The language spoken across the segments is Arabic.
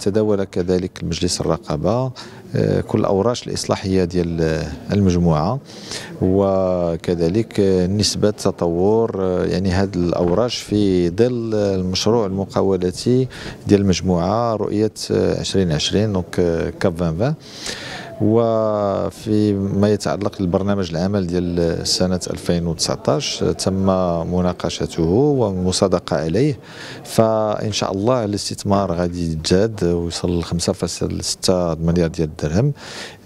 تداول كذلك مجلس الرقابة آه، كل الأوراش الإصلاحية ديال آه، المجموعة وكذلك آه، نسبة تطور يعني هذه الأوراش في ظل المشروع المقاولاتي ديال المجموعة رؤية 2020 دونك كاب 2020 وفي ما يتعلق بالبرنامج العمل ديال سنة 2019 تم مناقشته والمصادقة عليه فإن شاء الله الاستثمار غادي يتجاد ويصل ل 5.6 مليار ديال الدرهم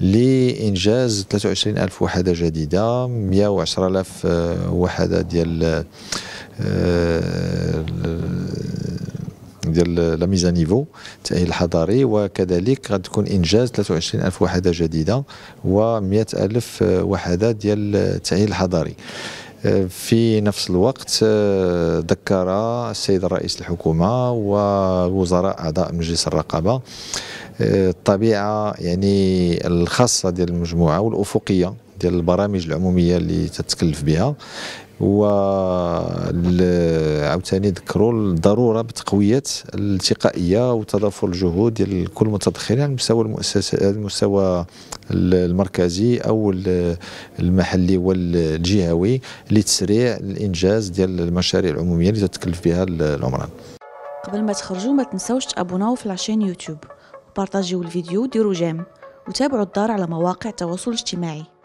لإنجاز 23 ألف وحدة جديدة 110 ألف وحدة ديال آه، ديال لا ميزا نيفو التاهيل الحضاري وكذلك غتكون انجاز 23 الف وحده جديده و100 الف وحده ديال التاهيل الحضاري في نفس الوقت ذكر السيد رئيس الحكومه ووزراء اعضاء مجلس الرقابه الطبيعه يعني الخاصه ديال المجموعه والافقيه ديال البرامج العموميه اللي تتكلف بها و عاوتاني ذكروا الضروره بتقويه الالتقائيه وتضافر الجهود ديال كل المتدخلين على المستوى المؤسسه المستوى المركزي او المحلي والجهوي لتسريع الانجاز ديال المشاريع العموميه اللي تتكلف بها العمران قبل ما تخرجوا ما تنساوش تابوناو في لاشين يوتيوب وبارطاجيو الفيديو وديروا جيم وتابعوا الدار على مواقع التواصل الاجتماعي